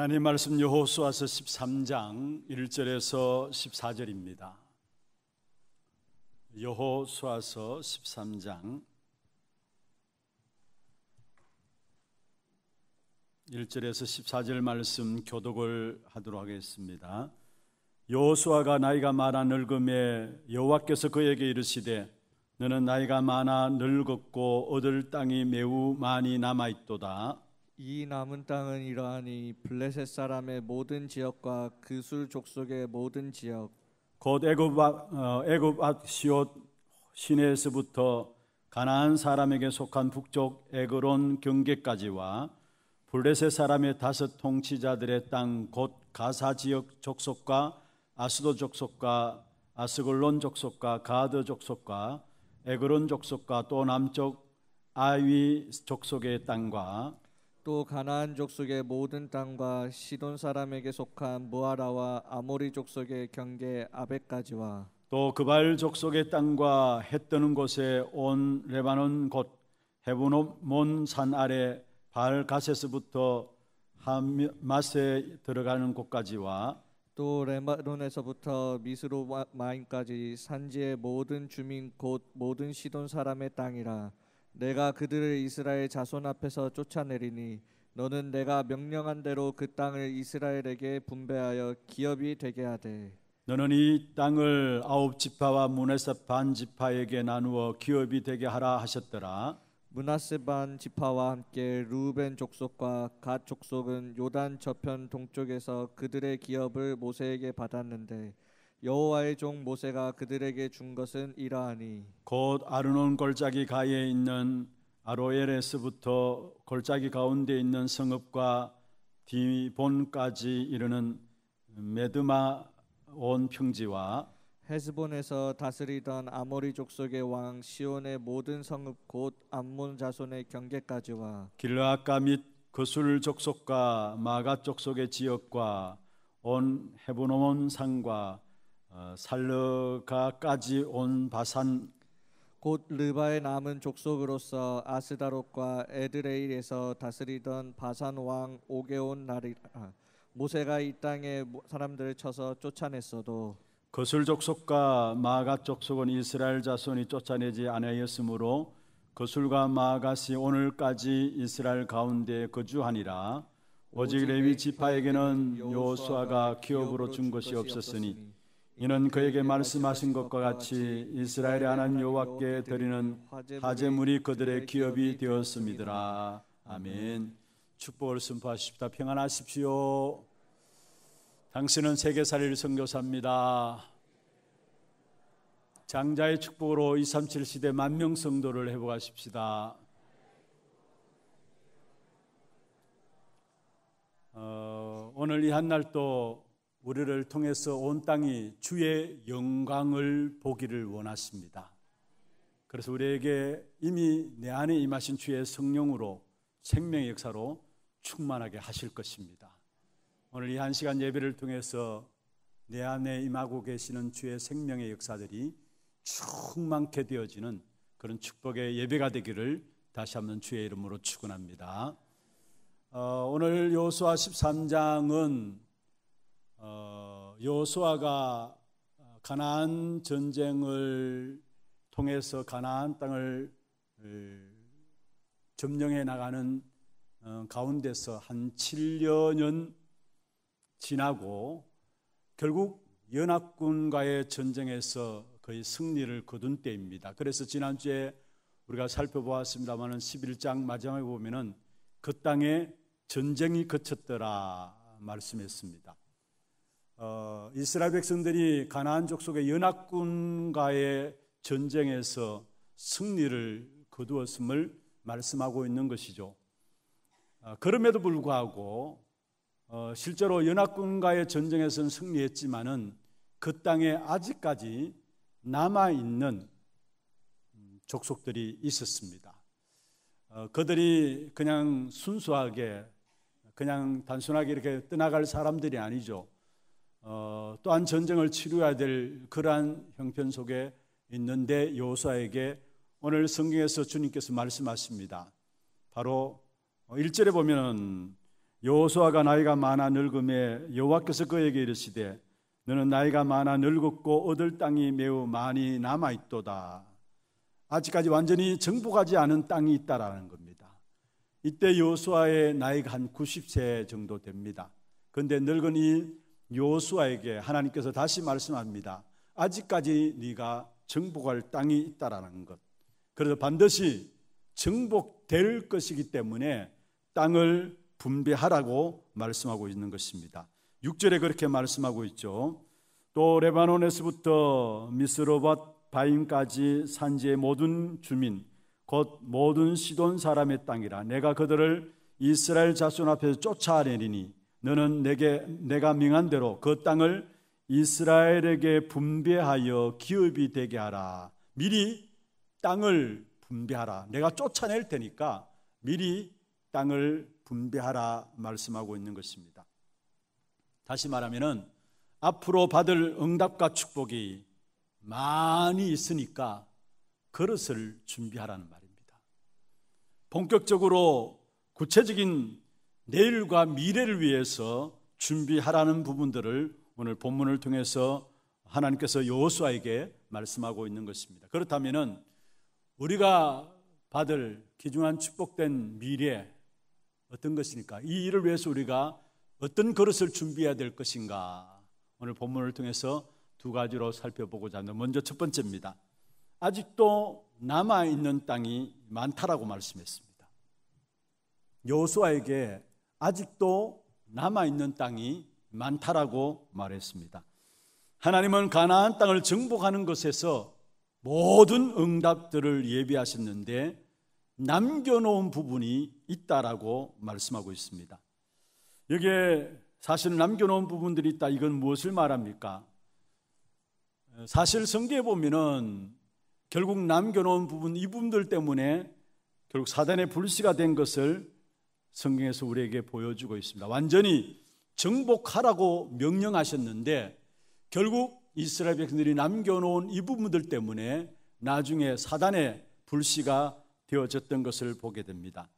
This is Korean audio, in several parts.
하나님 말씀 여호수아서 13장 1절에서 14절입니다. 여호수아서 13장 1절에서 14절 말씀 교독을 하도록 하겠습니다. 여호수아가 나이가 많아 늙음에 여호와께서 그에게 이르시되 너는 나이가 많아 늙었고 얻을 땅이 매우 많이 남아 있도다. 이 남은 땅은 이러하니 블레셋 사람의 모든 지역과 그술 족속의 모든 지역 곧 애굽 아, 어, 애굽 시옷 시내에서부터 가나안 사람에게 속한 북쪽 에그론 경계까지와 블레셋 사람의 다섯 통치자들의 땅 곧 가사 지역 족속과 아스도 족속과 아스글론 족속과 가드 족속과 에그론 족속과 또 남쪽 아위 족속의 땅과 또 가나안 족속의 모든 땅과 시돈 사람에게 속한 무아라와 아모리 족속의 경계 아베까지와또 그발 족속의 땅과 해 뜨는 곳에 온 레바논 곳 헤브몬 산 아래 발 가세스부터 하마세 들어가는 곳까지와 또 레바논에서부터 미스로 마인까지 산지의 모든 주민 곧 모든 시돈 사람의 땅이라 내가 그들을 이스라엘 자손 앞에서 쫓아내리니 너는 내가 명령한 대로 그 땅을 이스라엘에게 분배하여 기업이 되게 하되 너는 이 땅을 아홉 지파와 문에서 반 지파에게 나누어 기업이 되게 하라 하셨더라 문하세 반 지파와 함께 루벤 족속과 갓 족속은 요단 저편 동쪽에서 그들의 기업을 모세에게 받았는데 여호와의 종 모세가 그들에게 준 것은 이러하니 곧 아르논 골짜기 가에 있는 아로엘에서부터 골짜기 가운데 있는 성읍과 디본까지 이르는 메드마 온 평지와 헤스본에서 다스리던 아모리 족속의 왕 시온의 모든 성읍 곧 암몬 자손의 경계까지와 길라아까 및 거술 족속과 마가 족속의 지역과 온 헤브노몬 산과 어, 살르가까지 온 바산 곧 르바에 남은 족속으로서 아스다롯과 에드레일에서 다스리던 바산 왕 오게온 나리 아, 모세가 이 땅에 사람들을 쳐서 쫓아냈어도 거슬 족속과 마가 족속은 이스라엘 자손이 쫓아내지 아니하였으므로 거슬과 마가시 오늘까지 이스라엘 가운데 거주하니라 오직 레위 지파에게는 여호수아가 기업으로 준 것이 없었으니 이는 그에게 말씀하신 것과 같이 이스라엘의 하나님 여호와께 드리는 화제물이 그들의 기업이 되었음이더라. 아멘. 축복을 선포하십시다. 평안하십시오. 당신은 세계사를 선교사입니다. 장자의 축복으로 237 시대 만명 성도를 회복하십시다. 어, 오늘 이 한 날 또 우리를 통해서 온 땅이 주의 영광을 보기를 원하십니다. 그래서 우리에게 이미 내 안에 임하신 주의 성령으로 생명의 역사로 충만하게 하실 것입니다. 오늘 이 한 시간 예배를 통해서 내 안에 임하고 계시는 주의 생명의 역사들이 충만케 되어지는 그런 축복의 예배가 되기를 다시 한번 주의 이름으로 축원합니다. 어, 오늘 요수아 13장은 어, 여호수아가 어, 가나안 전쟁을 통해서 가나안 땅을 점령해 나가는 어, 가운데서 한7년 지나고 결국 연합군과의 전쟁에서 거의 승리를 거둔 때입니다. 그래서 지난주에 우리가 살펴보았습니다만은 11장 마지막에 보면은 그 땅에 전쟁이 그쳤더라 말씀했습니다. 어, 이스라엘 백성들이 가나안 족속의 연합군과의 전쟁에서 승리를 거두었음을 말씀하고 있는 것이죠. 어, 그럼에도 불구하고 어, 실제로 연합군과의 전쟁에서는 승리했지만은 그 땅에 아직까지 남아 있는 음, 족속들이 있었습니다. 어, 그들이 그냥 순수하게 그냥 단순하게 이렇게 떠나갈 사람들이 아니죠. 어, 또한 전쟁을 치료해야될 그러한 형편 속에 있는데 요호에게 오늘 성경에서 주님께서 말씀하십니다. 바로 1절에 보면요여수아가 나이가 많아 늙음에 여호와께서 그에게 이르시되 너는 나이가 많아 늙었고 얻을 땅이 매우 많이 남아 있도다. 아직까지 완전히 정복하지 않은 땅이 있다라는 겁니다. 이때 요호수아의 나이가 한 90세 정도 됩니다. 그런데 늙은 이 요수아에게 하나님께서 다시 말씀합니다. 아직까지 네가 정복할 땅이 있다라는 것. 그래서 반드시 정복될 것이기 때문에 땅을 분배하라고 말씀하고 있는 것입니다. 6절에 그렇게 말씀하고 있죠. 또 레바논에서부터 미스로밭 바임까지 산지의 모든 주민 곧 모든 시돈 사람의 땅이라 내가 그들을 이스라엘 자손 앞에서 쫓아내리니 너는 내게 내가 명한 대로 그 땅을 이스라엘에게 분배하여 기업이 되게 하라. 미리 땅을 분배하라. 내가 쫓아낼 테니까 미리 땅을 분배하라 말씀하고 있는 것입니다. 다시 말하면은 앞으로 받을 응답과 축복이 많이 있으니까 그릇을 준비하라는 말입니다. 본격적으로 구체적인 내일과 미래를 위해서 준비하라는 부분들을 오늘 본문을 통해서 하나님께서 여호수아에게 말씀하고 있는 것입니다. 그렇다면은 우리가 받을 기중한 축복된 미래 어떤 것입니까이 일을 위해서 우리가 어떤 그릇을 준비해야 될 것인가 오늘 본문을 통해서 두 가지로 살펴보고자 합니다. 먼저 첫 번째입니다. 아직도 남아 있는 땅이 많다라고 말씀했습니다. 여호수아에게 아직도 남아 있는 땅이 많다라고 말했습니다. 하나님은 가나안 땅을 정복하는 것에서 모든 응답들을 예비하셨는데 남겨놓은 부분이 있다라고 말씀하고 있습니다. 여기에 사실 남겨놓은 부분들이 있다. 이건 무엇을 말합니까? 사실 성경에 보면은 결국 남겨놓은 부분, 이분들 때문에 결국 사단의 불씨가 된 것을 성경에서 우리에게 보여주고 있습니다. 완전히 정복하라고 명령하셨는데 결국 이스라엘 백성들이 남겨놓은 이 부분들 때문에 나중에 사단의 불씨가 되어졌던 것을 보게 됩니다.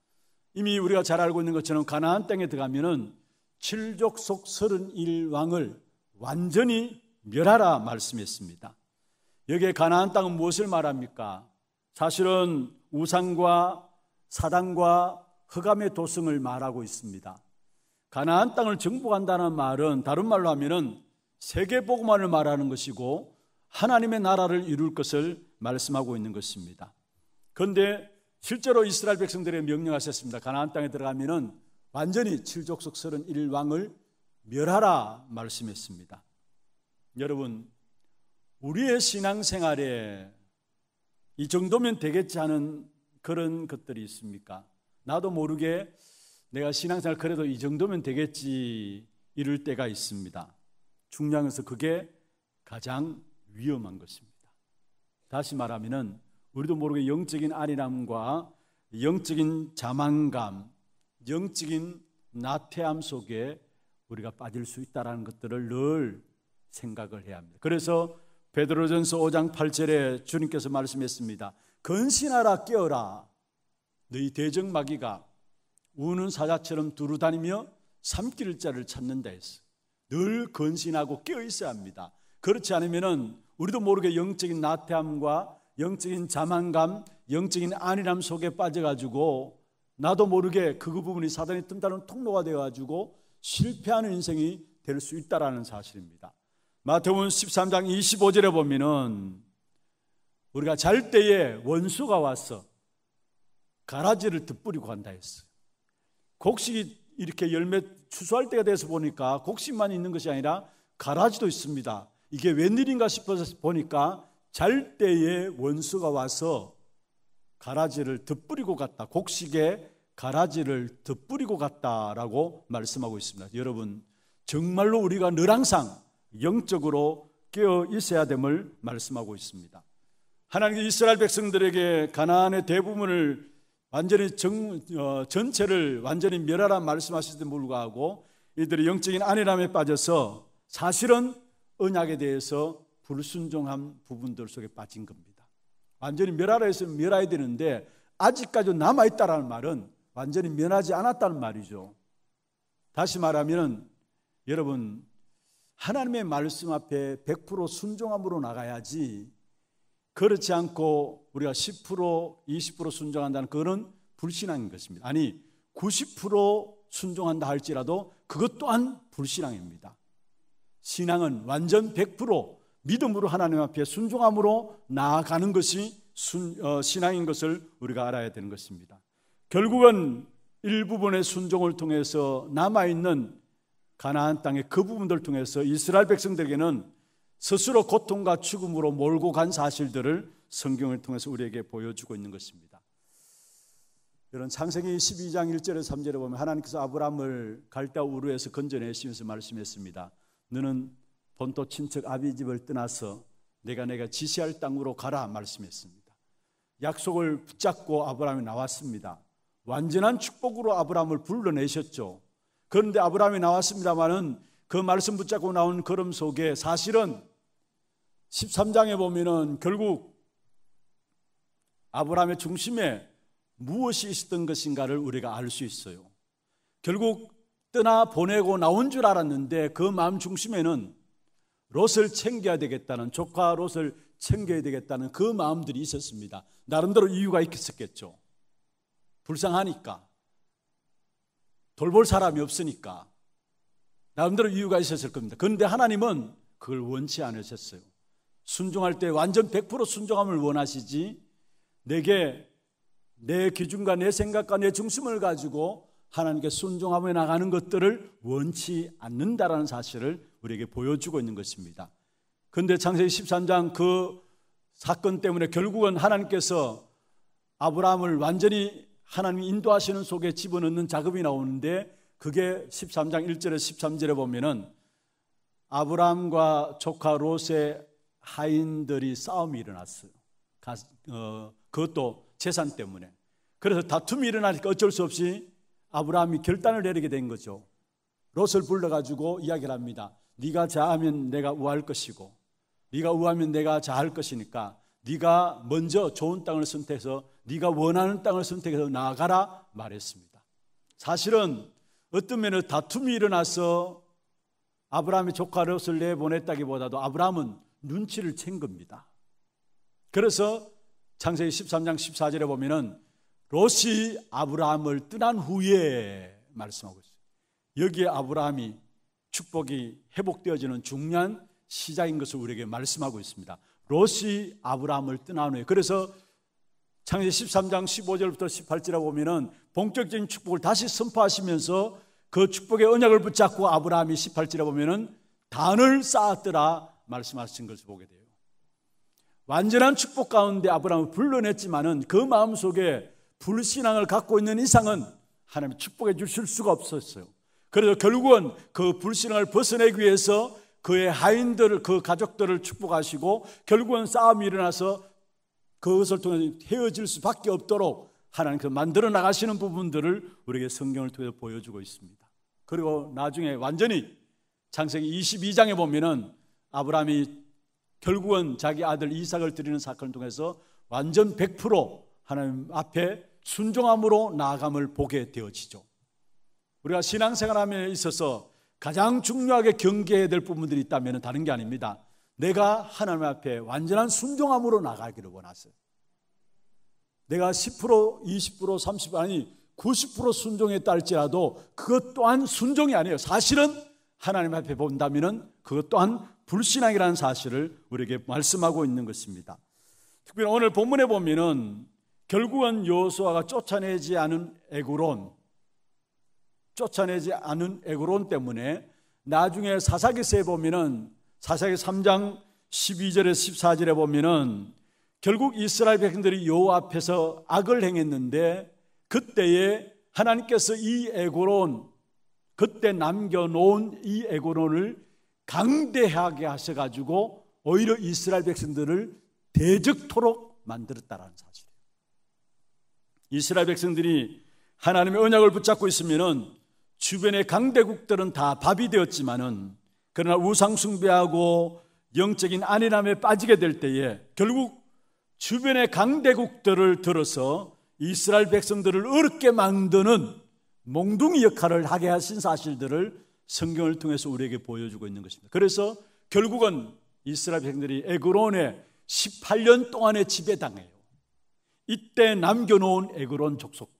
이미 우리가 잘 알고 있는 것처럼 가나안 땅에 들어가면은 칠족 속 31왕을 완전히 멸하라 말씀했습니다. 여기에 가나안 땅은 무엇을 말합니까? 사실은 우상과 사단과 흑암의 도성을 말하고 있습니다. 가나안 땅을 정복한다는 말은 다른 말로 하면은 세계 복음화를 말하는 것이고 하나님의 나라를 이룰 것을 말씀하고 있는 것입니다. 그런데 실제로 이스라엘 백성들의 명령하셨습니다. 가나안 땅에 들어가면은 완전히 칠족속 31왕을 멸하라 말씀했습니다. 여러분, 우리의 신앙생활에 이 정도면 되겠지 하는 그런 것들이 있습니까? 나도 모르게 내가 신앙생활 그래도 이 정도면 되겠지 이럴 때가 있습니다. 중량에서 그게 가장 위험한 것입니다. 다시 말하면은 우리도 모르게 영적인 아리함과 영적인 자만감, 영적인 나태함 속에 우리가 빠질 수 있다라는 것들을 늘 생각을 해야 합니다. 그래서 베드로전서 5장 8절에 주님께서 말씀했습니다. 건신하라 깨어라. 너희 대적마귀가 우는 사자처럼 두루다니며 삼킬 자를 찾는다 했어. 늘 건신하고 깨어 있어야 합니다. 그렇지 않으면은 우리도 모르게 영적인 나태함과 영적인 자만감, 영적인 안일함 속에 빠져가지고 나도 모르게 그 부분이 사단이 뜬다는 통로가 되어가지고 실패하는 인생이 될 수 있다라는 사실입니다. 마태복음 13장 25절에 보면은 우리가 잘 때에 원수가 왔어. 가라지를 덧뿌리고 간다 했어요. 곡식이 이렇게 열매 추수할 때가 돼서 보니까 곡식만 있는 것이 아니라 가라지도 있습니다. 이게 웬일인가 싶어서 보니까 잘 때에 원수가 와서 가라지를 덧뿌리고 갔다. 곡식에 가라지를 덧뿌리고 갔다라고 말씀하고 있습니다. 여러분, 정말로 우리가 늘 항상 영적으로 깨어 있어야 됨을 말씀하고 있습니다. 하나님께서 이스라엘 백성들에게 가나안의 대부분을 완전히 정, 어, 전체를 완전히 멸하라 말씀하시는데 불구하고 이들이 영적인 안일함에 빠져서 사실은 언약에 대해서 불순종한 부분들 속에 빠진 겁니다. 완전히 멸하라 해서 멸해야 되는데 아직까지 남아있다라는 말은 완전히 면하지 않았다는 말이죠. 다시 말하면 여러분 하나님의 말씀 앞에 100% 순종함으로 나가야지 그렇지 않고 우리가 10% 20% 순종한다는 그거는 불신앙인 것입니다. 아니 90% 순종한다 할지라도 그것 또한 불신앙입니다. 신앙은 완전 100% 믿음으로 하나님 앞에 순종함으로 나아가는 것이 순, 어, 신앙인 것을 우리가 알아야 되는 것입니다. 결국은 일부분의 순종을 통해서 남아있는 가나안 땅의 그 부분들 통해서 이스라엘 백성들에게는 스스로 고통과 죽음으로 몰고 간 사실들을 성경을 통해서 우리에게 보여주고 있는 것입니다. 이런 창세기 12장 1절에서 3절에 보면 하나님께서 아브람을 갈다 우르에서 건져내시면서 말씀했습니다. 너는 본토 친척 아비 집을 떠나서 내가 내가 지시할 땅으로 가라 말씀했습니다. 약속을 붙잡고 아브라함이 나왔습니다. 완전한 축복으로 아브라함을 불러내셨죠. 그런데 아브라함이 나왔습니다만은 그 말씀 붙잡고 나온 걸음 속에 사실은 13장에 보면은 결국 아브라함의 중심에 무엇이 있었던 것인가를 우리가 알 수 있어요. 결국 떠나 보내고 나온 줄 알았는데 그 마음 중심에는 롯을 챙겨야 되겠다는 조카 롯을 챙겨야 되겠다는 그 마음들이 있었습니다. 나름대로 이유가 있었겠죠. 불쌍하니까 돌볼 사람이 없으니까 나름대로 이유가 있었을 겁니다. 그런데 하나님은 그걸 원치 않으셨어요. 순종할 때 완전 100% 순종함을 원하시지 내게 내 기준과 내 생각과 내 중심을 가지고 하나님께 순종함에 나가는 것들을 원치 않는다라는 사실을 우리에게 보여주고 있는 것입니다. 그런데 창세기 13장 그 사건 때문에 결국은 하나님께서 아브라함을 완전히 하나님 인도하시는 속에 집어넣는 작업이 나오는데 그게 13장 1절에 13절에 보면은 아브라함과 조카 롯의 하인들이 싸움이 일어났어요. 가, 어, 그것도 재산 때문에. 그래서 다툼이 일어나니까 어쩔 수 없이 아브라함이 결단을 내리게 된 거죠. 롯을 불러가지고 이야기를 합니다. 네가 자하면 내가 우할 것이고, 네가 우하면 내가 자할 것이니까, 네가 먼저 좋은 땅을 선택해서, 네가 원하는 땅을 선택해서 나가라 말했습니다. 사실은 어떤 면에서 다툼이 일어나서 아브라함의 조카 롯을 내보냈다기보다도 아브라함은 눈치를 챈 겁니다. 그래서 창세기 13장 14절에 보면은 롯이 아브라함을 떠난 후에 말씀하고 있어요. 여기에 아브라함이 축복이 회복되어지는 중요한 시작인 것을 우리에게 말씀하고 있습니다. 롯이 아브라함을 떠난 후에 그래서 창세 13장 15절부터 18절에 보면은 본격적인 축복을 다시 선포하시면서 그 축복의 언약을 붙잡고 아브라함이 18절에 보면은 단을 쌓았더라 말씀하신 것을 보게 돼요. 완전한 축복 가운데 아브라함을 불러냈지만은 그 마음 속에 불신앙을 갖고 있는 이상은 하나님 축복해 주실 수가 없었어요. 그래서 결국은 그 불신앙을 벗어내기 위해서 그의 하인들을 그 가족들을 축복하시고 결국은 싸움이 일어나서 그것을 통해 헤어질 수밖에 없도록 하나님께서 그 만들어 나가시는 부분들을 우리에게 성경을 통해서 보여주고 있습니다. 그리고 나중에 완전히 창세기 22장에 보면은 아브라함이 결국은 자기 아들 이삭을 드리는 사건을 통해서 완전 100% 하나님 앞에 순종함으로 나아감을 보게 되어지죠. 우리가 신앙생활함에 있어서 가장 중요하게 경계해야 될 부분들이 있다면 다른 게 아닙니다. 내가 하나님 앞에 완전한 순종함으로 나가기를 원하세요. 내가 10%, 20%, 30% 아니 90% 순종했다 할지라도 그것 또한 순종이 아니에요. 사실은 하나님 앞에 본다면 그것 또한 불신앙이라는 사실을 우리에게 말씀하고 있는 것입니다. 특별히 오늘 본문에 보면은 결국은 여호수아가 쫓아내지 않은 에그론 쫓아내지 않은 에그론 때문에 나중에 사사기서에 보면은 사사기 3장 12절에 14절에 보면은 결국 이스라엘 백성들이 여호와 앞에서 악을 행했는데 그때에 하나님께서 이 에고론 그때 남겨놓은 이 에고론을 강대하게 하셔가지고 오히려 이스라엘 백성들을 대적토록 만들었다라는 사실이에요. 이스라엘 백성들이 하나님의 언약을 붙잡고 있으면은 주변의 강대국들은 다 밥이 되었지만은 그러나 우상숭배하고 영적인 안일함에 빠지게 될 때에 결국 주변의 강대국들을 들어서 이스라엘 백성들을 어렵게 만드는 몽둥이 역할을 하게 하신 사실들을 성경을 통해서 우리에게 보여주고 있는 것입니다. 그래서 결국은 이스라엘 백성들이 에그론에 18년 동안에 지배당해요. 이때 남겨놓은 에그론 족속.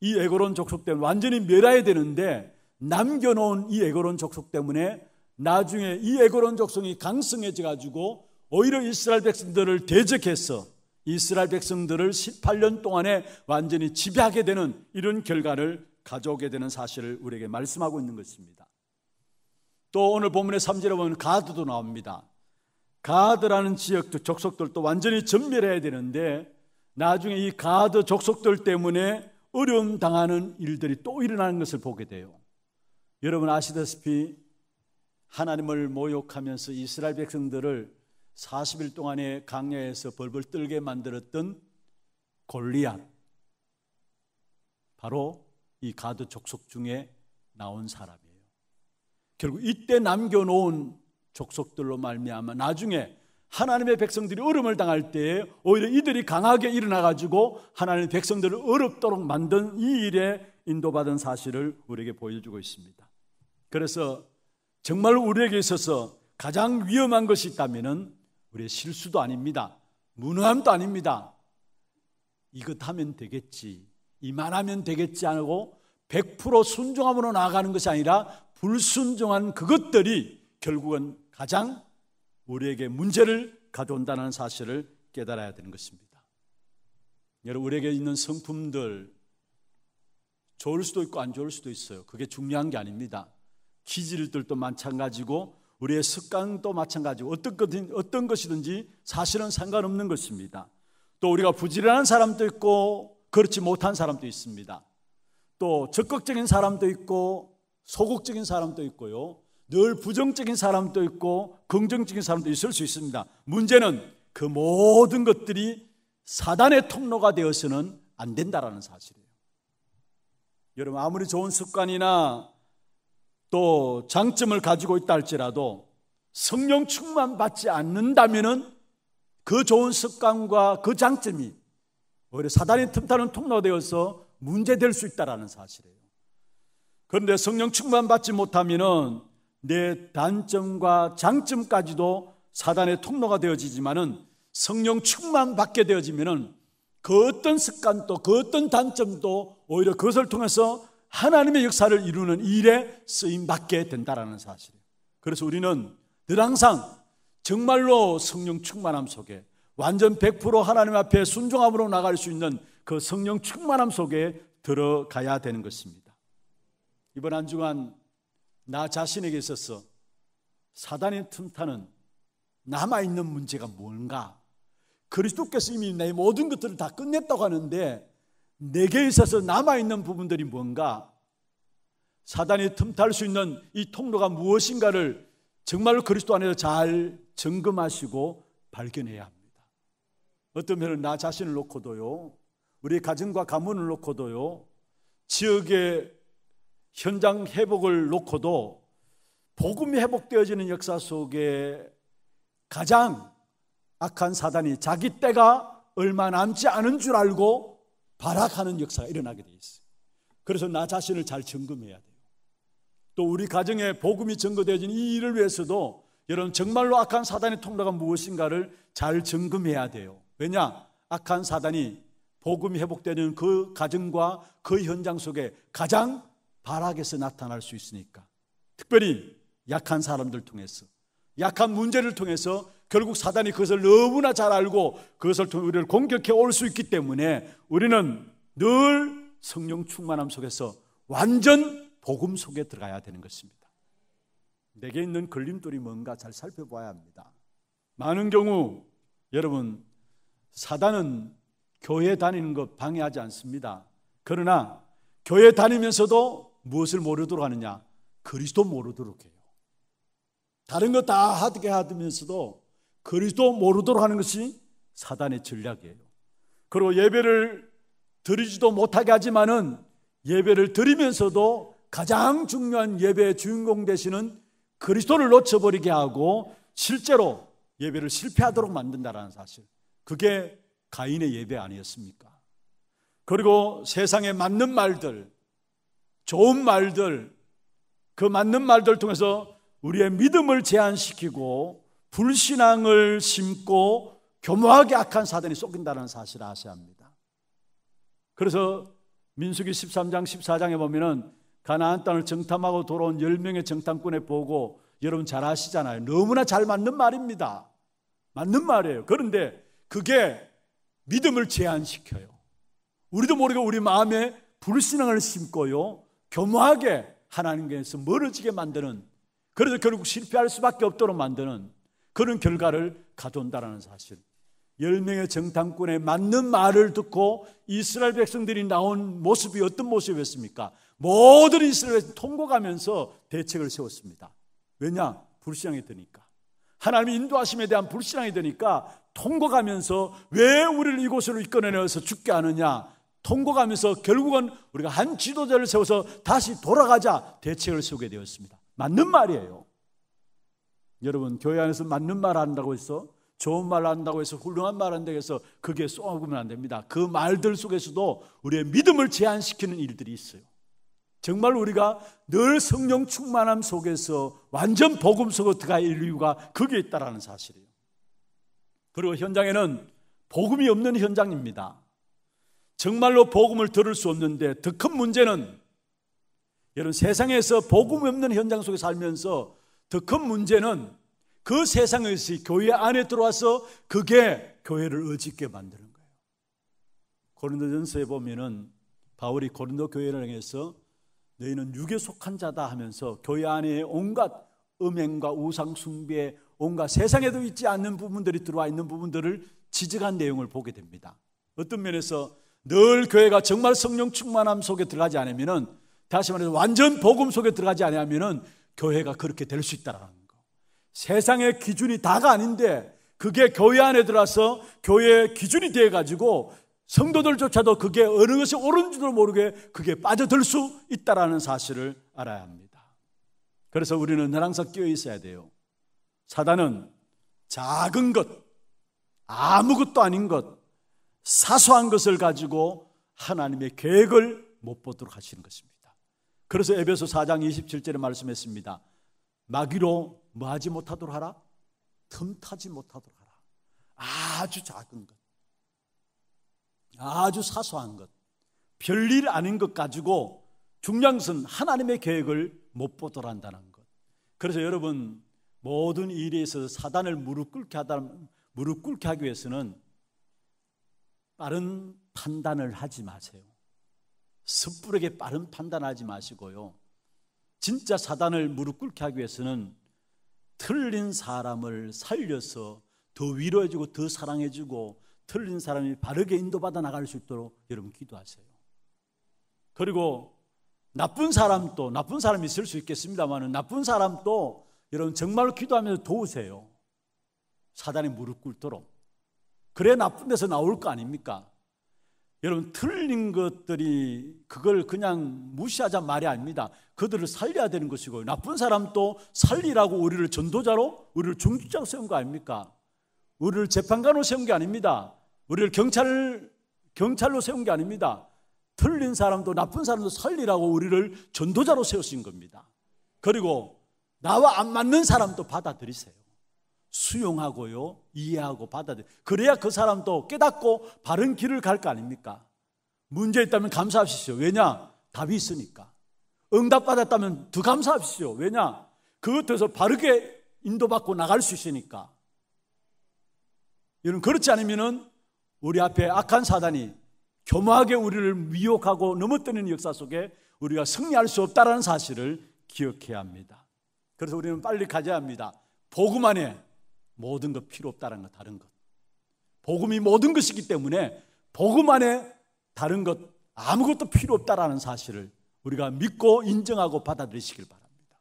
이 에그론 족속 때문에 완전히 멸해야 되는데 남겨놓은 이 에그론 족속 때문에 나중에 이 에그론 족속이 강성해져 가지고 오히려 이스라엘 백성들을 대적해서 이스라엘 백성들을 18년 동안에 완전히 지배하게 되는 이런 결과를 가져오게 되는 사실을 우리에게 말씀하고 있는 것입니다. 또 오늘 본문의 3절에 보면 가드도 나옵니다. 가드라는 지역도 족속들도 완전히 전멸해야 되는데 나중에 이 가드 족속들 때문에 어려움 당하는 일들이 또 일어나는 것을 보게 돼요. 여러분 아시다시피 하나님을 모욕하면서 이스라엘 백성들을 40일 동안의 강야에서 벌벌 떨게 만들었던 골리앗 바로 이 가드 족속 중에 나온 사람이에요. 결국 이때 남겨놓은 족속들로 말미암아 나중에 하나님의 백성들이 어음을 당할 때에 오히려 이들이 강하게 일어나가지고 하나님의 백성들을 어렵도록 만든 이 일에 인도받은 사실을 우리에게 보여주고 있습니다. 그래서 정말 우리에게 있어서 가장 위험한 것이 있다면 우리의 실수도 아닙니다. 무능함도 아닙니다. 이것 하면 되겠지. 이만하면 되겠지 않고 100% 순종함으로 나아가는 것이 아니라 불순종한 그것들이 결국은 가장 우리에게 문제를 가져온다는 사실을 깨달아야 되는 것입니다. 여러분, 우리에게 있는 성품들, 좋을 수도 있고 안 좋을 수도 있어요. 그게 중요한 게 아닙니다. 기질들도 마찬가지고 우리의 습관도 마찬가지고 어떤, 어떤 것이든지 사실은 상관없는 것입니다. 또 우리가 부지런한 사람도 있고 그렇지 못한 사람도 있습니다. 또 적극적인 사람도 있고 소극적인 사람도 있고요. 늘 부정적인 사람도 있고 긍정적인 사람도 있을 수 있습니다. 문제는 그 모든 것들이 사단의 통로가 되어서는 안 된다라는 사실이에요. 여러분 아무리 좋은 습관이나 또 장점을 가지고 있다 할지라도 성령 충만 받지 않는다면은 그 좋은 습관과 그 장점이 오히려 사단이 틈타는 통로되어서 가 문제될 수 있다라는 사실이에요. 그런데 성령 충만 받지 못하면은 내 단점과 장점까지도 사단의 통로가 되어지지만은 성령 충만 받게 되어지면은 그 어떤 습관도 그 어떤 단점도 오히려 그것을 통해서 하나님의 역사를 이루는 일에 쓰임 받게 된다라는 사실이에요. 그래서 우리는 늘 항상 정말로 성령 충만함 속에 완전 100% 하나님 앞에 순종함으로 나갈 수 있는 그 성령 충만함 속에 들어가야 되는 것입니다. 이번 한 주간 나 자신에게 있어서 사단의 틈타는 남아있는 문제가 뭔가 그리스도께서 이미 내 모든 것들을 다 끝냈다고 하는데 내게 있어서 남아있는 부분들이 뭔가 사단이 틈탈 수 있는 이 통로가 무엇인가를 정말로 그리스도 안에서 잘 점검하시고 발견해야 합니다. 어떤 면은 나 자신을 놓고도요, 우리 가정과 가문을 놓고도요, 지역의 현장 회복을 놓고도 복음이 회복되어지는 역사 속에 가장 악한 사단이 자기 때가 얼마 남지 않은 줄 알고 발악하는 역사가 일어나게 돼 있어요. 그래서 나 자신을 잘 점검해야 돼요. 또 우리 가정에 복음이 증거되어진 이 일을 위해서도 여러분 정말로 악한 사단의 통로가 무엇인가를 잘 점검해야 돼요. 왜냐? 악한 사단이 복음이 회복되는 그 가정과 그 현장 속에 가장 바악에서 나타날 수 있으니까. 특별히 약한 사람들 통해서, 약한 문제를 통해서 결국 사단이 그것을 너무나 잘 알고 그것을 통해 우리를 공격해 올 수 있기 때문에 우리는 늘 성령 충만함 속에서 완전 복음 속에 들어가야 되는 것입니다. 내게 있는 걸림돌이 뭔가 잘 살펴봐야 합니다. 많은 경우 여러분 사단은 교회 다니는 것 방해하지 않습니다. 그러나 교회 다니면서도 무엇을 모르도록 하느냐? 그리스도 모르도록 해요. 다른 것 다 하게 하면서도 그리스도 모르도록 하는 것이 사단의 전략이에요. 그리고 예배를 드리지도 못하게 하지만은 예배를 드리면서도 가장 중요한 예배의 주인공 되시는 그리스도를 놓쳐버리게 하고 실제로 예배를 실패하도록 만든다라는 사실. 그게 가인의 예배 아니었습니까? 그리고 세상에 맞는 말들, 좋은 말들, 그 맞는 말들 통해서 우리의 믿음을 제한시키고 불신앙을 심고 교묘하게 악한 사단이 쏟긴다는 사실을 아셔야 합니다. 그래서 민수기 13장 14장에 보면은 가나안 땅을 정탐하고 돌아온 10명의 정탐꾼의 보고 여러분 잘 아시잖아요. 너무나 잘 맞는 말입니다. 맞는 말이에요. 그런데 그게 믿음을 제한시켜요. 우리도 모르게 우리 마음에 불신앙을 심고요. 교묘하게 하나님께서 멀어지게 만드는 그래서 결국 실패할 수밖에 없도록 만드는 그런 결과를 가져온다라는 사실. 1명의 정탐꾼의 맞는 말을 듣고 이스라엘 백성들이 나온 모습이 어떤 모습이었습니까? 모든 이스라엘 통곡하면서 대책을 세웠습니다. 왜냐? 불신앙이 되니까. 하나님의 인도하심에 대한 불신앙이 되니까 통곡하면서 왜 우리를 이곳으로 이끌어내어서 죽게 하느냐 통곡하면서 결국은 우리가 한 지도자를 세워서 다시 돌아가자 대책을 세우게 되었습니다. 맞는 말이에요. 여러분 교회 안에서 맞는 말 한다고 해서 좋은 말 한다고 해서 훌륭한 말 한다고 해서 그게 쏘아보면 안 됩니다. 그 말들 속에서도 우리의 믿음을 제한시키는 일들이 있어요. 정말 우리가 늘 성령 충만함 속에서 완전 복음 속으로 들어갈 이유가 거기에 있다라는 사실이에요. 그리고 현장에는 복음이 없는 현장입니다. 정말로 복음을 들을 수 없는데 더 큰 문제는 여러분 세상에서 복음 없는 현장 속에 살면서 더 큰 문제는 그 세상의 것 교회 안에 들어와서 그게 교회를 어지게 만드는 거예요. 고린도전서에 보면은 바울이 고린도 교회를 향해서 너희는 육에 속한 자다 하면서 교회 안에 온갖 음행과 우상 숭배, 온갖 세상에도 있지 않는 부분들이 들어와 있는 부분들을 지적한 내용을 보게 됩니다. 어떤 면에서 늘 교회가 정말 성령 충만함 속에 들어가지 않으면은 다시 말해서 완전 복음 속에 들어가지 않으면은 교회가 그렇게 될 수 있다라는 거. 세상의 기준이 다가 아닌데 그게 교회 안에 들어서 와 교회의 기준이 돼 가지고 성도들조차도 그게 어느 것이 옳은지도 모르게 그게 빠져들 수 있다라는 사실을 알아야 합니다. 그래서 우리는 항상 끼어 있어야 돼요. 사단은 작은 것, 아무것도 아닌 것, 사소한 것을 가지고 하나님의 계획을 못 보도록 하시는 것입니다. 그래서 에베소 4장 27절에 말씀했습니다. 마귀로 뭐하지 못하도록 하라? 틈타지 못하도록 하라. 아주 작은 것, 아주 사소한 것, 별일 아닌 것 가지고 중량선 하나님의 계획을 못 보더란다는 것. 그래서 여러분 모든 일에 있어서 사단을 무릎 꿇게 하다 무릎 꿇게 하기 위해서는 빠른 판단을 하지 마세요. 섣부르게 빠른 판단하지 마시고요. 진짜 사단을 무릎 꿇게 하기 위해서는 틀린 사람을 살려서 더 위로해주고 더 사랑해주고 틀린 사람이 바르게 인도받아 나갈 수 있도록 여러분 기도하세요. 그리고 나쁜 사람도 나쁜 사람이 있을 수 있겠습니다만 나쁜 사람도 여러분 정말로 기도하면서 도우세요. 사단이 무릎 꿇도록. 그래 나쁜 데서 나올 거 아닙니까? 여러분 틀린 것들이 그걸 그냥 무시하자 말이 아닙니다. 그들을 살려야 되는 것이고 나쁜 사람도 살리라고 우리를 전도자로 우리를 중직자로 세운 거 아닙니까? 우리를 재판관으로 세운 게 아닙니다. 우리를 경찰 경찰로 세운 게 아닙니다. 틀린 사람도 나쁜 사람도 살리라고 우리를 전도자로 세우신 겁니다. 그리고 나와 안 맞는 사람도 받아들이세요. 수용하고요, 이해하고 받아들이. 그래야 그 사람도 깨닫고 바른 길을 갈 거 아닙니까? 문제 있다면 감사하십시오. 왜냐? 답이 있으니까. 응답받았다면 더 감사하십시오. 왜냐? 그것에서 바르게 인도받고 나갈 수 있으니까. 여러분, 그렇지 않으면은 우리 앞에 악한 사단이 교묘하게 우리를 미혹하고 넘어뜨리는 역사 속에 우리가 승리할 수 없다라는 사실을 기억해야 합니다. 그래서 우리는 빨리 가져야 합니다. 복음 안에 모든 것 필요 없다는 것, 다른 것. 복음이 모든 것이기 때문에 복음 안에 다른 것 아무것도 필요 없다라는 사실을 우리가 믿고 인정하고 받아들이시길 바랍니다.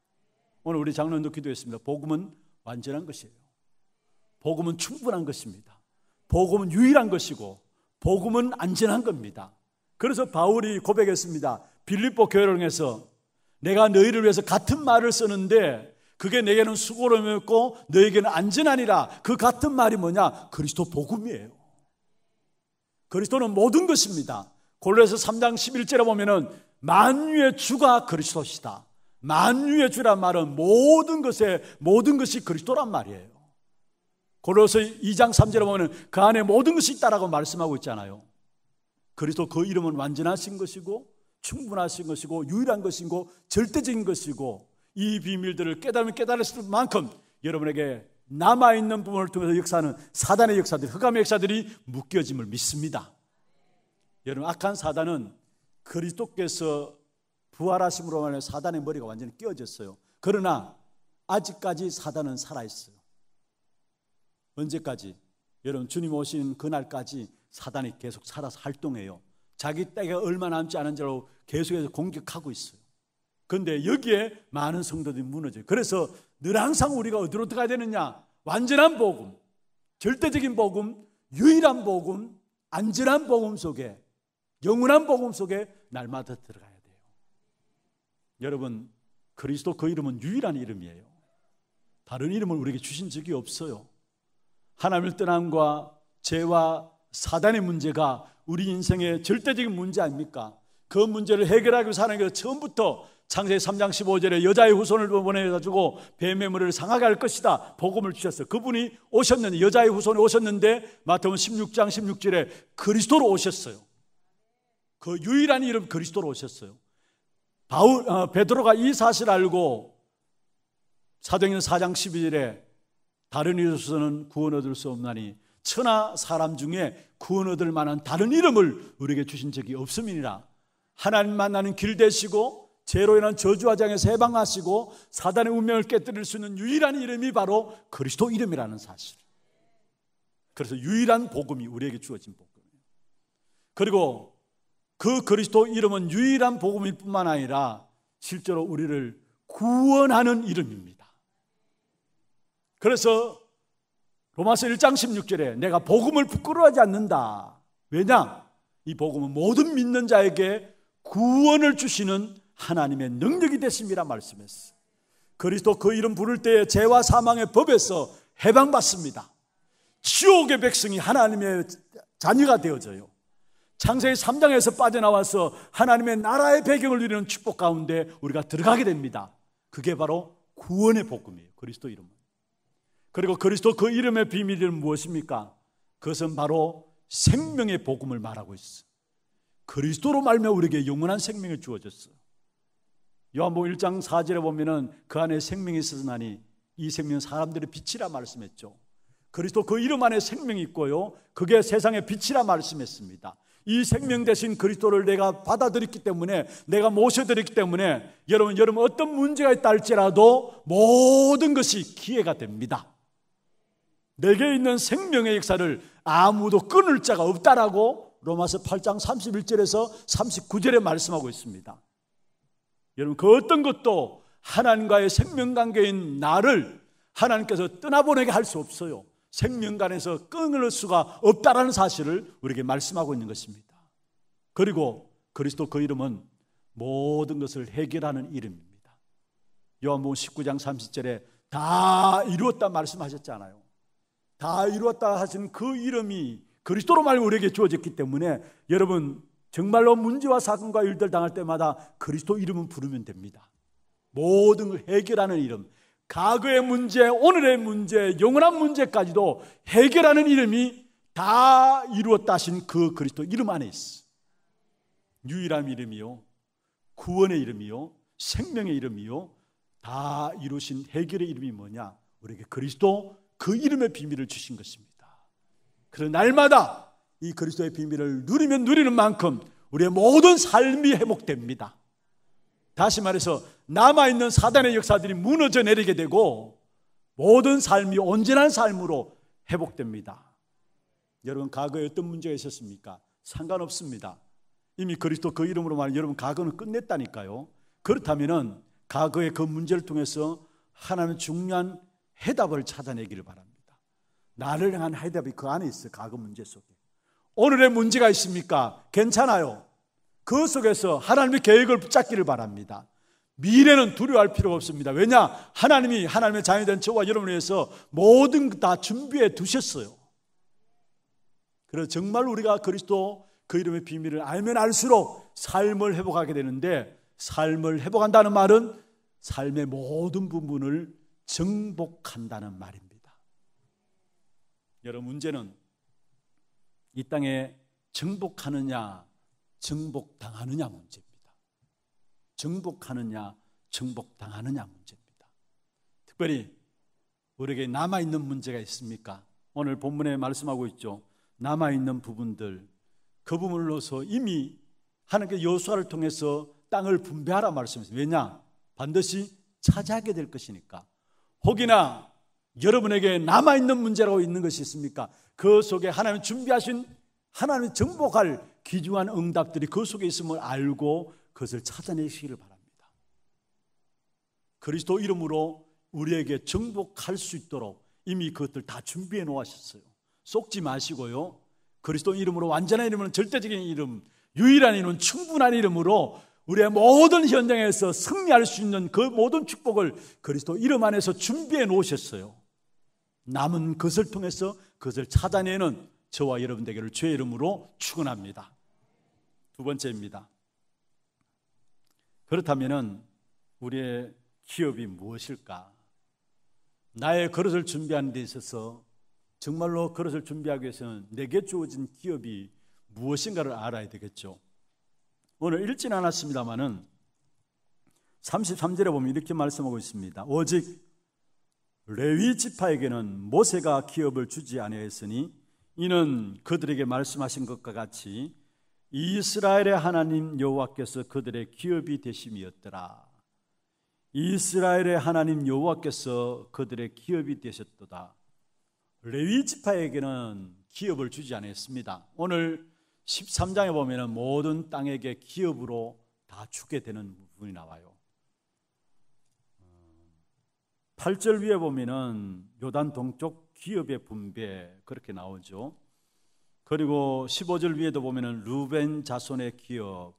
오늘 우리 장로님도 기도했습니다. 복음은 완전한 것이에요. 복음은 충분한 것입니다. 복음은 유일한 것이고 복음은 안전한 겁니다. 그래서 바울이 고백했습니다. 빌립보 교회를 통해서 내가 너희를 위해서 같은 말을 쓰는데 그게 내게는 수고를 입고 너에게는 안전하니라. 그 같은 말이 뭐냐? 그리스도 복음이에요. 그리스도는 모든 것입니다. 골로에서 3장 11절에 보면은 만유의 주가 그리스도시다. 만유의 주란 말은 모든 것에 모든 것이 그리스도란 말이에요. 고로서 2장 3절에 보면 그 안에 모든 것이 있다라고 말씀하고 있잖아요. 그리스도 그 이름은 완전하신 것이고 충분하신 것이고 유일한 것이고 절대적인 것이고 이 비밀들을 깨달으면 깨달을 만큼 여러분에게 남아있는 부분을 통해서 역사는 하 사단의 역사들, 흑암의 역사들이 묶여짐을 믿습니다. 여러분, 악한 사단은 그리스도께서 부활하심으로 말해 사단의 머리가 완전히 깨어졌어요 그러나 아직까지 사단은 살아있어요. 언제까지? 여러분, 주님 오신 그날까지 사단이 계속 살아서 활동해요. 자기 때가 얼마 남지 않은 자로 계속해서 공격하고 있어요. 그런데 여기에 많은 성도들이 무너져요. 그래서 늘 항상 우리가 어디로 들어 가야 되느냐? 완전한 복음, 절대적인 복음, 유일한 복음, 안전한 복음 속에, 영원한 복음 속에 날마다 들어가야 돼요. 여러분, 그리스도 그 이름은 유일한 이름이에요. 다른 이름을 우리에게 주신 적이 없어요. 하나님을 떠남과 죄와 사단의 문제가 우리 인생의 절대적인 문제 아닙니까? 그 문제를 해결하기 위해서 하는님께 처음부터 창세기 3장 15절에 여자의 후손을 보내가지고 배매물을 상하게 할 것이다. 복음을 주셨어요. 그분이 오셨는데, 여자의 후손이 오셨는데, 마태복음 16장 16절에 그리스도로 오셨어요. 그 유일한 이름 그리스도로 오셨어요. 바울, 어, 베드로가 이 사실 알고 사도행전 4장 12절에 다른 이름으로서는 구원 얻을 수 없나니 천하 사람 중에 구원 얻을 만한 다른 이름을 우리에게 주신 적이 없음이니라. 하나님 만나는 길 되시고 죄로 인한 저주화장에서 해방하시고 사단의 운명을 깨뜨릴 수 있는 유일한 이름이 바로 그리스도 이름이라는 사실. 그래서 유일한 복음이 우리에게 주어진 복음이에요. 그리고 그 그리스도 이름은 유일한 복음일 뿐만 아니라 실제로 우리를 구원하는 이름입니다. 그래서 로마서 1장 16절에 내가 복음을 부끄러워하지 않는다. 왜냐? 이 복음은 모든 믿는 자에게 구원을 주시는 하나님의 능력이 됐습니다 말씀했어. 그리스도 그 이름 부를 때에 죄와 사망의 법에서 해방받습니다. 지옥의 백성이 하나님의 자녀가 되어져요. 창세기 3장에서 빠져나와서 하나님의 나라의 배경을 누리는 축복 가운데 우리가 들어가게 됩니다. 그게 바로 구원의 복음이에요. 그리스도 이름. 그리고 그리스도 그 이름의 비밀은 무엇입니까? 그것은 바로 생명의 복음을 말하고 있어. 그리스도로 말미 우리에게 영원한 생명이 주어졌어. 요한복음 1장 4절에 보면은 그 안에 생명이 있었나니 이 생명은 사람들의 빛이라 말씀했죠. 그리스도 그 이름 안에 생명이 있고요. 그게 세상의 빛이라 말씀했습니다. 이 생명 대신 그리스도를 내가 받아들였기 때문에 내가 모셔드렸기 때문에 여러분 여러분 어떤 문제가 있다 할지라도 모든 것이 기회가 됩니다. 내게 있는 생명의 역사를 아무도 끊을 자가 없다라고 로마서 8장 31절에서 39절에 말씀하고 있습니다. 여러분, 그 어떤 것도 하나님과의 생명관계인 나를 하나님께서 떠나보내게 할 수 없어요. 생명관에서 끊을 수가 없다라는 사실을 우리에게 말씀하고 있는 것입니다. 그리고 그리스도 그 이름은 모든 것을 해결하는 이름입니다. 요한복음 19장 30절에 다 이루었다 말씀하셨잖아요. 다 이루었다 하신 그 이름이 그리스도로 말고 우리에게 주어졌기 때문에 여러분 정말로 문제와 사건과 일들 당할 때마다 그리스도 이름은 부르면 됩니다. 모든 걸 해결하는 이름, 과거의 문제, 오늘의 문제, 영원한 문제까지도 해결하는 이름이 다 이루었다 신그 그리스도 이름 안에 있어. 유일한 이름이요. 구원의 이름이요. 생명의 이름이요. 다 이루신 해결의 이름이 뭐냐? 우리에게 그리스도 그 이름의 비밀을 주신 것입니다. 그런 날마다 이 그리스도의 비밀을 누리면 누리는 만큼 우리의 모든 삶이 회복됩니다. 다시 말해서 남아있는 사단의 역사들이 무너져 내리게 되고 모든 삶이 온전한 삶으로 회복됩니다. 여러분, 과거에 어떤 문제가 있었습니까? 상관없습니다. 이미 그리스도 그 이름으로 말 여러분 과거는 끝냈다니까요. 그렇다면 과거의 그 문제를 통해서 하나님의 중요한 해답을 찾아내기를 바랍니다. 나를 향한 해답이 그 안에 있어 과거 문제 속에 오늘의 문제가 있습니까? 괜찮아요 그 속에서 하나님의 계획을 붙잡기를 바랍니다 미래는 두려워할 필요가 없습니다 왜냐? 하나님이 하나님의 자녀 된 저와 여러분을 위해서 모든 다 준비해 두셨어요 그래서 정말 우리가 그리스도 그 이름의 비밀을 알면 알수록 삶을 회복하게 되는데 삶을 회복한다는 말은 삶의 모든 부분을 정복한다는 말입니다 여러분 문제는 이 땅에 정복하느냐 정복당하느냐 문제입니다. 정복하느냐 정복당하느냐 문제입니다. 특별히 우리에게 남아 있는 문제가 있습니까? 오늘 본문에 말씀하고 있죠. 남아 있는 부분들 그 부분으로서 이미 하나님께 여수아를 통해서 땅을 분배하라 말씀했습니다. 왜냐? 반드시 차지하게 될 것이니까. 혹이나 여러분에게 남아있는 문제라고 있는 것이 있습니까? 그 속에 하나님 준비하신 하나님 정복할 귀중한 응답들이 그 속에 있음을 알고 그것을 찾아내시기를 바랍니다. 그리스도 이름으로 우리에게 정복할 수 있도록 이미 그것들 다 준비해 놓으셨어요. 속지 마시고요. 그리스도 이름으로 완전한 이름은 절대적인 이름, 유일한 이름 충분한 이름으로 우리의 모든 현장에서 승리할 수 있는 그 모든 축복을 그리스도 이름 안에서 준비해 놓으셨어요. 남은 것을 통해서 그것을 찾아내는 저와 여러분 되기를 주의 이름으로 축원합니다. 두 번째입니다. 그렇다면은 우리의 기업이 무엇일까? 나의 그릇을 준비하는 데 있어서 정말로 그릇을 준비하기 위해서는 내게 주어진 기업이 무엇인가를 알아야 되겠죠. 오늘 읽진 않았습니다만은 33절에 보면 이렇게 말씀하고 있습니다. 오직 레위 지파에게는 모세가 기업을 주지 아니하였으니 이는 그들에게 말씀하신 것과 같이 이스라엘의 하나님 여호와께서 그들의 기업이 되심이었더라. 이스라엘의 하나님 여호와께서 그들의 기업이 되셨도다. 레위 지파에게는 기업을 주지 아니했습니다 오늘 13장에 보면은 모든 땅에게 기업으로 다 주게 되는 부분이 나와요. 8절 위에 보면은 요단 동쪽 기업의 분배 그렇게 나오죠. 그리고 15절 위에도 보면은 루벤 자손의 기업,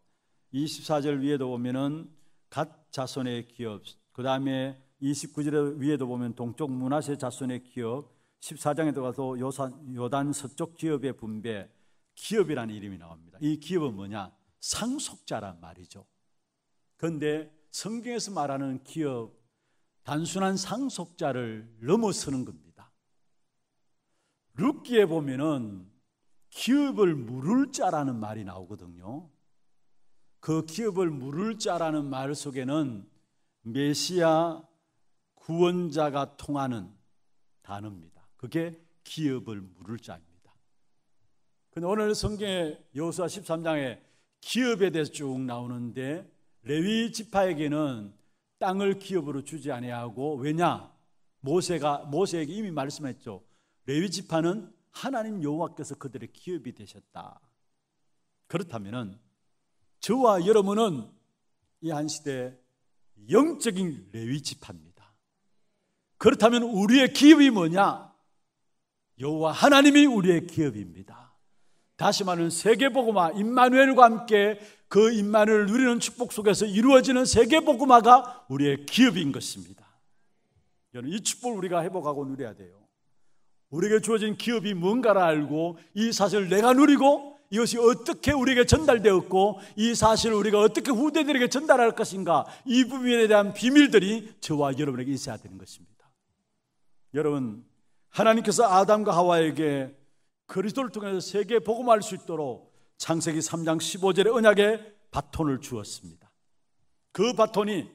24절 위에도 보면은 갓 자손의 기업, 그 다음에 29절 위에도 보면 동쪽 문화세 자손의 기업, 14장에 들어가서 요산, 요단 서쪽 기업의 분배, 기업이라는 이름이 나옵니다. 이 기업은 뭐냐? 상속자란 말이죠. 그런데 성경에서 말하는 기업 단순한 상속자를 넘어서는 겁니다. 룻기에 보면은 기업을 물을 자라는 말이 나오거든요. 그 기업을 물을 자라는 말 속에는 메시아 구원자가 통하는 단어입니다. 그게 기업을 물을 자입니다. 근데 오늘 성경의 여호수아 13장에 기업에 대해서 쭉 나오는데 레위 지파에게는 땅을 기업으로 주지 아니하고 왜냐? 모세가 모세에게 이미 말씀했죠. 레위 지파는 하나님 여호와께서 그들의 기업이 되셨다. 그렇다면은 저와 여러분은 이 한 시대 영적인 레위 지파입니다. 그렇다면 우리의 기업이 뭐냐? 여호와 하나님이 우리의 기업입니다. 다시 말하면 세계복음화 임마누엘과 함께 그 임마누엘 을 누리는 축복 속에서 이루어지는 세계복음화가 우리의 기업인 것입니다. 여러분 이 축복을 우리가 회복하고 누려야 돼요. 우리에게 주어진 기업이 뭔가를 알고 이 사실을 내가 누리고 이것이 어떻게 우리에게 전달되었고 이 사실을 우리가 어떻게 후대들에게 전달할 것인가 이 부분에 대한 비밀들이 저와 여러분에게 있어야 되는 것입니다. 여러분 하나님께서 아담과 하와에게 그리스도를 통해서 세계에 복음할 수 있도록 창세기 3장 15절의 언약에 바톤을 주었습니다. 그 바톤이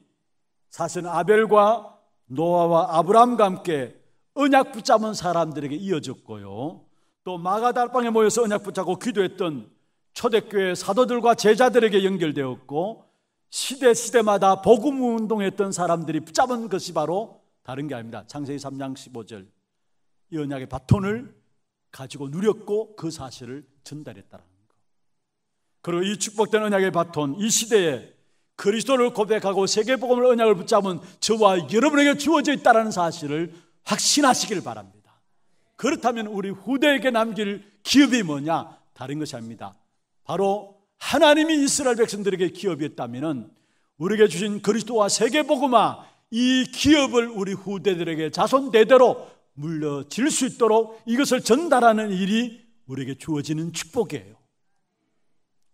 사실은 아벨과 노아와 아브람과 함께 언약 붙잡은 사람들에게 이어졌고요. 또 마가달방에 모여서 언약 붙잡고 기도했던 초대교회 사도들과 제자들에게 연결되었고 시대 시대마다 복음 운동했던 사람들이 붙잡은 것이 바로 다른 게 아닙니다. 창세기 3장 15절 이 언약의 바톤을 가지고 누렸고 그 사실을 전달했다라는 거. 그리고 이 축복된 언약의 바톤 이 시대에 그리스도를 고백하고 세계 복음을 언약을 붙잡은 저와 여러분에게 주어져 있다라는 사실을 확신하시길 바랍니다. 그렇다면 우리 후대에게 남길 기업이 뭐냐? 다른 것이 아닙니다. 바로 하나님이 이스라엘 백성들에게 기업이었다면은 우리에게 주신 그리스도와 세계 복음화 이 기업을 우리 후대들에게 자손 대대로 물려질 수 있도록 이것을 전달하는 일이 우리에게 주어지는 축복이에요.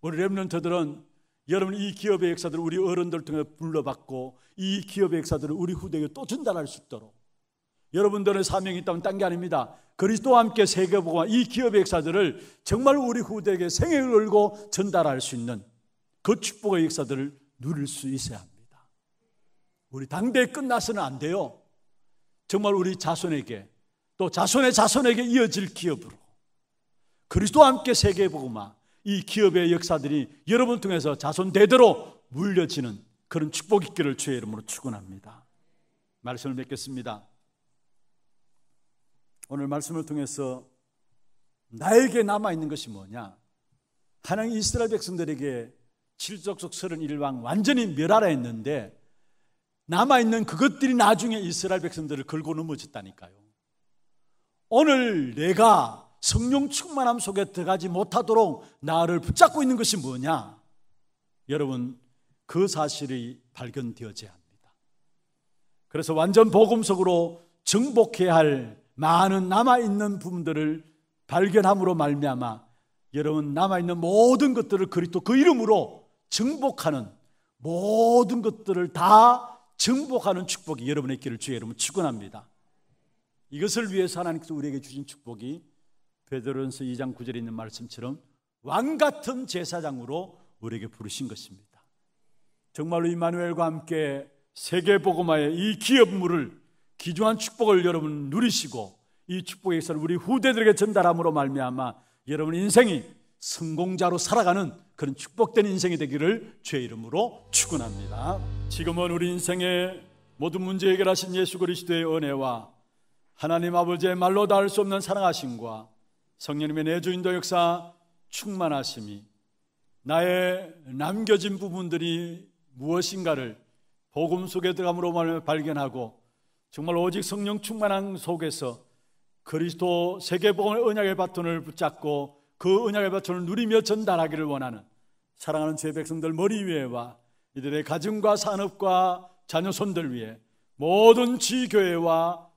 우리 랩런터들은 여러분 이 기업의 역사들을 우리 어른들 통해 불러받고 이 기업의 역사들을 우리 후대에게 또 전달할 수 있도록 여러분들의 사명이 있다면 딴 게 아닙니다. 그리스도와 함께 세계보고이 기업의 역사들을 정말 우리 후대에게 생애를 걸고 전달할 수 있는 그 축복의 역사들을 누릴 수 있어야 합니다. 우리 당대에 끝나서는 안 돼요. 정말 우리 자손에게 또 자손의 자손에게 이어질 기업으로 그리스도와 함께 세계복음화 이 기업의 역사들이 여러분 통해서 자손 대대로 물려지는 그런 축복 있기를 주의 이름으로 축원합니다. 말씀을 맺겠습니다. 오늘 말씀을 통해서 나에게 남아 있는 것이 뭐냐? 하나님 이스라엘 백성들에게 칠족속 31왕 완전히 멸하라 했는데 남아 있는 그것들이 나중에 이스라엘 백성들을 걸고 넘어졌다니까요. 오늘 내가 성령 충만함 속에 들어가지 못하도록 나를 붙잡고 있는 것이 뭐냐? 여러분, 그 사실이 발견되어져야 합니다. 그래서 완전 복음 속으로 정복해야 할 많은 남아있는 부분들을 발견함으로 말미암아 여러분 남아있는 모든 것들을 그리스도 그 이름으로 정복하는 모든 것들을 다 정복하는 축복이 여러분의 길을 주의 이름으 축원합니다. 이것을 위해서 하나님께서 우리에게 주신 축복이 베드로전서 2장 9절에 있는 말씀처럼 왕 같은 제사장으로 우리에게 부르신 것입니다. 정말로 이마누엘과 함께 세계 복음화의 이 기업물을 기조한 축복을 여러분 누리시고 이 축복의 역사를 우리 후대들에게 전달함으로 말미암아 여러분 인생이 성공자로 살아가는 그런 축복된 인생이 되기를 죄 이름으로 축원합니다. 지금은 우리 인생의 모든 문제 해결하신 예수 그리스도의 은혜와 하나님 아버지의 말로 닿을 수 없는 사랑하심과 성령님의 내주인도 역사 충만하심이 나의 남겨진 부분들이 무엇인가를 복음 속에 들어감으로 발견하고 정말 오직 성령 충만함 속에서 그리스도 세계복음의 은약의 바톤을 붙잡고 그은약의 바톤을 누리며 전달하기를 원하는 사랑하는 제 백성들 머리 위에와 이들의 가정과 산업과 자녀손들 위에 모든 지교회와